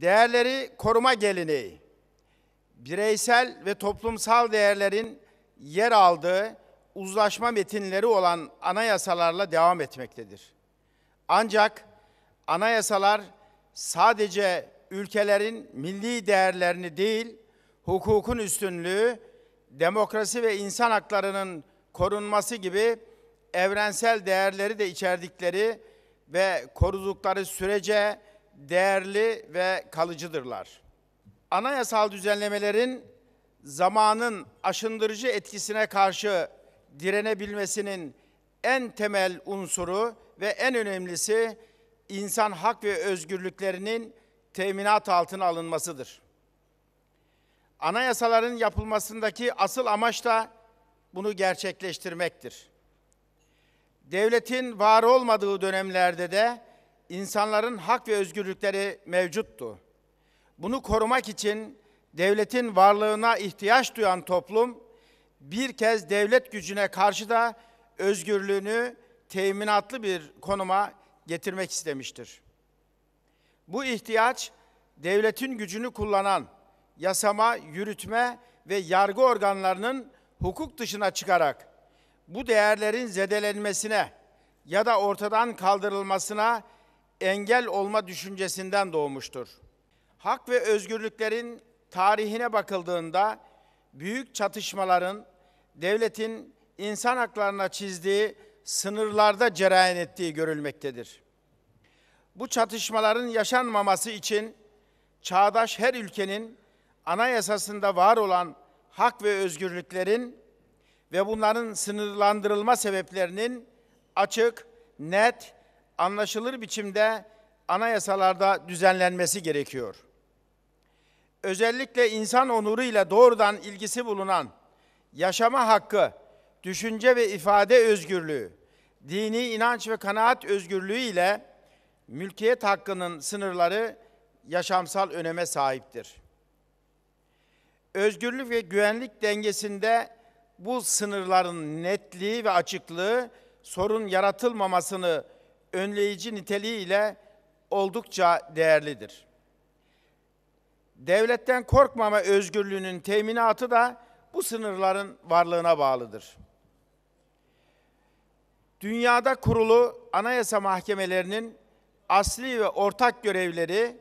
Değerleri koruma geleneği, bireysel ve toplumsal değerlerin yer aldığı uzlaşma metinleri olan anayasalarla devam etmektedir. Ancak anayasalar sadece ülkelerin milli değerlerini değil, hukukun üstünlüğü, demokrasi ve insan haklarının korunması gibi evrensel değerleri de içerdikleri ve korudukları sürece değerli ve kalıcıdırlar. Anayasal düzenlemelerin zamanın aşındırıcı etkisine karşı direnebilmesinin en temel unsuru ve en önemlisi insan hak ve özgürlüklerinin teminat altına alınmasıdır. Anayasaların yapılmasındaki asıl amaç da bunu gerçekleştirmektir. Devletin var olmadığı dönemlerde de insanların hak ve özgürlükleri mevcuttu. Bunu korumak için devletin varlığına ihtiyaç duyan toplum bir kez devlet gücüne karşı da özgürlüğünü teminatlı bir konuma getirmek istemiştir. Bu ihtiyaç devletin gücünü kullanan yasama, yürütme ve yargı organlarının hukuk dışına çıkarak bu değerlerin zedelenmesine ya da ortadan kaldırılmasına engel olma düşüncesinden doğmuştur. Hak ve özgürlüklerin tarihine bakıldığında büyük çatışmaların devletin insan haklarına çizdiği sınırlarda cereyan ettiği görülmektedir. Bu çatışmaların yaşanmaması için çağdaş her ülkenin anayasasında var olan hak ve özgürlüklerin ve bunların sınırlandırılma sebeplerinin açık, net anlaşılır biçimde anayasalarda düzenlenmesi gerekiyor. Özellikle insan onuruyla doğrudan ilgisi bulunan yaşama hakkı, düşünce ve ifade özgürlüğü, dini inanç ve kanaat özgürlüğü ile mülkiyet hakkının sınırları yaşamsal öneme sahiptir. Özgürlük ve güvenlik dengesinde bu sınırların netliği ve açıklığı sorun yaratılmamasını önleyici niteliği ile oldukça değerlidir. Devletten korkmama özgürlüğünün teminatı da bu sınırların varlığına bağlıdır. Dünyada kurulu anayasa mahkemelerinin asli ve ortak görevleri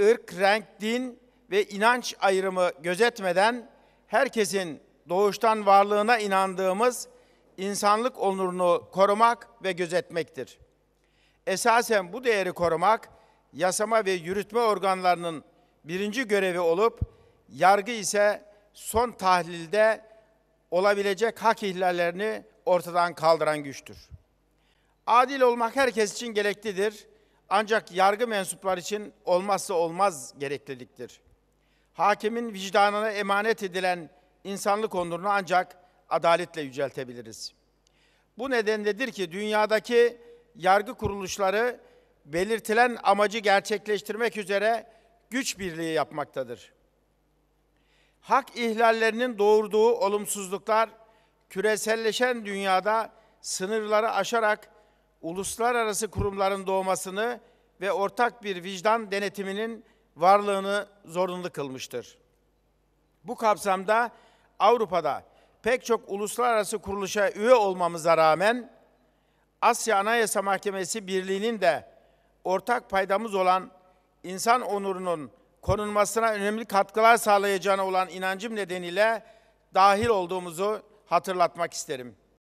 ırk, renk, din ve inanç ayrımı gözetmeden herkesin doğuştan varlığına inandığımız insanlık onurunu korumak ve gözetmektir. Esasen bu değeri korumak yasama ve yürütme organlarının birinci görevi olup yargı ise son tahlilde olabilecek hak ihlallerini ortadan kaldıran güçtür. Adil olmak herkes için gereklidir. Ancak yargı mensupları için olmazsa olmaz gerekliliktir. Hakimin vicdanına emanet edilen insanlık onurunu ancak adaletle yüceltebiliriz. Bu nedenledir ki dünyadaki yargı kuruluşları belirtilen amacı gerçekleştirmek üzere güç birliği yapmaktadır. Hak ihlallerinin doğurduğu olumsuzluklar küreselleşen dünyada sınırları aşarak uluslararası kurumların doğmasını ve ortak bir vicdan denetiminin varlığını zorunlu kılmıştır. Bu kapsamda Avrupa'da pek çok uluslararası kuruluşa üye olmamıza rağmen Asya Anayasa Mahkemesi Birliği'nin de ortak paydamız olan insan onurunun konulmasına önemli katkılar sağlayacağına olan inancım nedeniyle dahil olduğumuzu hatırlatmak isterim.